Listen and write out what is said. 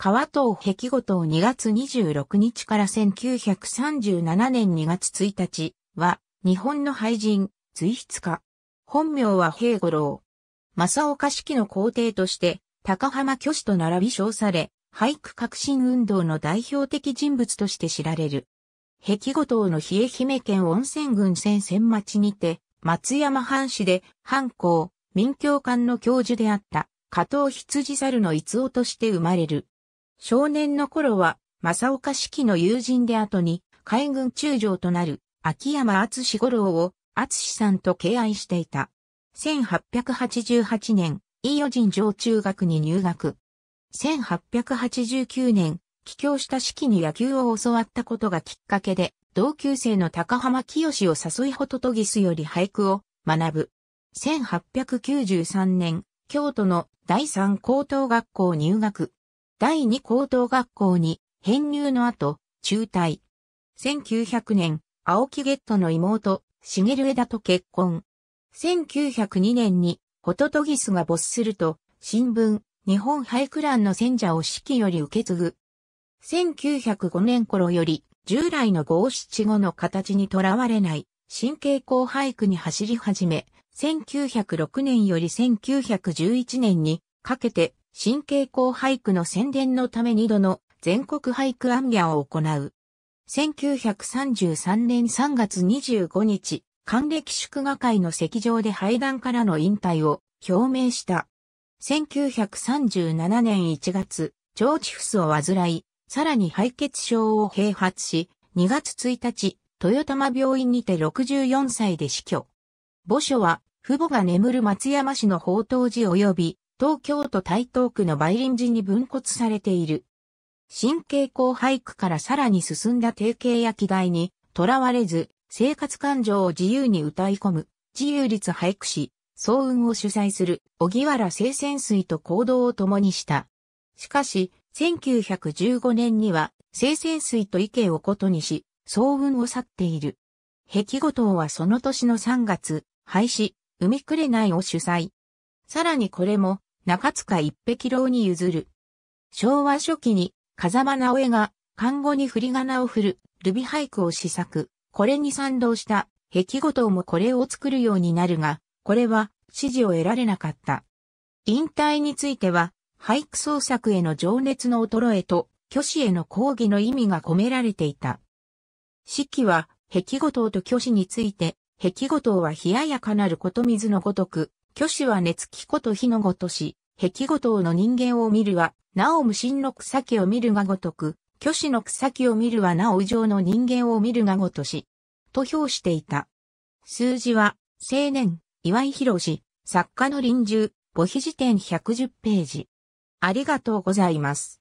川藤壁後藤2月26日から1937年2月1日は、日本の俳人、随筆家。本名は平五郎。正岡式の皇帝として、高浜虚子と並び称され、俳句革新運動の代表的人物として知られる。壁後藤の比え姫県温泉郡千千町にて、松山藩士で、藩校、民教官の教授であった、加藤羊猿の逸夫として生まれる。少年の頃は、正岡式の友人で後に、海軍中将となる、秋山厚志五郎を、厚志さんと敬愛していた。1888年、伊予人上中学に入学。1889年、帰郷した式に野球を教わったことがきっかけで、同級生の高浜清を誘いほととぎすより俳句を学ぶ。1893年、京都の第三高等学校入学。第二高等学校に編入の後、中退。1900年、青木ゲットの妹、茂枝と結婚。1902年に、ホトトギスが没すると、新聞、日本俳句欄の選者を季より受け継ぐ。1905年頃より、従来の五七五の形にとらわれない、新傾向俳句に走り始め、1906年より1911年にかけて新傾向俳句の宣伝のため2度の全国俳句暗夜を行う。1933年3月25日、還暦祝賀会の席上で廃壇からの引退を表明した。1937年1月、腸チフスを患い、さらに敗血症を併発し、2月1日、豊玉病院にて64歳で死去。墓所は、父母が眠る松山市の宝刀寺及び東京都台東区の梅林寺に分骨されている。新傾向俳句からさらに進んだ定型や気概に、とらわれず、生活感情を自由に歌い込む、自由律俳句し、総運を主催する、小木原清泉水と行動を共にした。しかし、1915年には、清泉水と意見をことにし、総運を去っている。壁後島はその年の3月、廃止、海くれないを主催。さらにこれも、中塚一碧郎に譲る。昭和初期に風間直江が看護に振り仮名を振る、ルビ俳句を試作。これに賛同した壁ごともこれを作るようになるが、これは支持を得られなかった。引退については、俳句創作への情熱の衰えと、虚子への抗議の意味が込められていた。式は、壁ごとと虚子について、壁ごとは冷ややかなること水のごとく、虚子は熱気きこと火のごとし、壁ごとの人間を見るは、なお無心の草木を見るがごとく、虚子の草木を見るはなお異常の人間を見るがごとし、と評していた。数字は、青年、岩井博士、作家の臨終、母碑辞典110ページ。ありがとうございます。